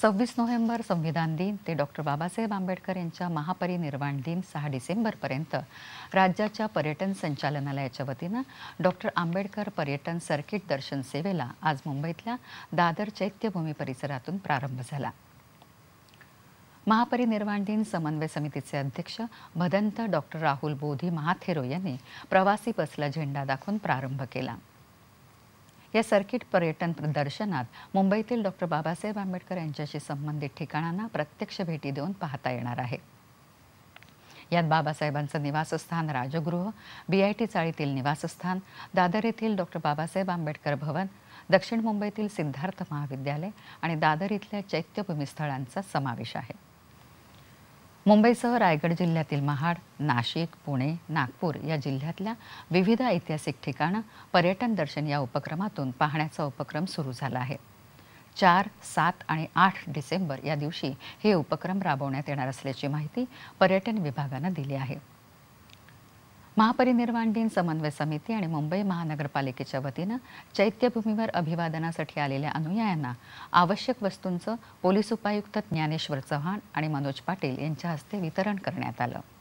सव्वीस नोव्हेंबर संविधान दिन ते डॉक्टर बाबासाहेब आंबेडकर यांच्या महापरिनिर्वाण दिन सहा डिसेंबरपर्यंत राज्याच्या पर्यटन संचालनालयाच्या वतीनं डॉक्टर आंबेडकर पर्यटन सर्किट दर्शन सेवेला आज मुंबईतल्या दादर चैत्यभूमी परिसरातून प्रारंभ झाला महापरिनिर्वाण दिन समन्वय समितीचे अध्यक्ष भदंत डॉक्टर राहुल बोधी महाथेरो यांनी प्रवासी बसला झेंडा दाखवून प्रारंभ केला या सर्किट पर्यटन प्रदर्शनात मुंबईतील डॉक्टर बाबासाहेब आंबेडकर यांच्याशी संबंधित ठिकाणांना प्रत्यक्ष भेटी देऊन पाहता येणार आहे यात बाबासाहेबांचं निवासस्थान राजगृह बी आय टी चाळीतील निवासस्थान दादर येथील डॉक्टर बाबासाहेब आंबेडकर भवन दक्षिण मुंबईतील सिद्धार्थ महाविद्यालय आणि दादर इथल्या चैत्यभूमी स्थळांचा समावेश आहे मुंबईसह रायगड जिल्ह्यातील महाड नाशिक पुणे नागपूर या जिल्ह्यातल्या विविध ऐतिहासिक ठिकाणं पर्यटन दर्शन या उपक्रमातून पाहण्याचा उपक्रम सुरू झाला आहे चार सात आणि आठ डिसेंबर या दिवशी हे उपक्रम राबवण्यात येणार असल्याची माहिती पर्यटन विभागानं दिली आहे महापरिनिर्वाण दिन समन्वय समिती आणि मुंबई महानगरपालिकेच्या वतीनं चैत्यभूमीवर अभिवादनासाठी आलेल्या अनुयायांना आवश्यक वस्तूंचं पोलीस उपायुक्त ज्ञानेश्वर चव्हाण आणि मनोज पाटील यांच्या हस्ते वितरण करण्यात आलं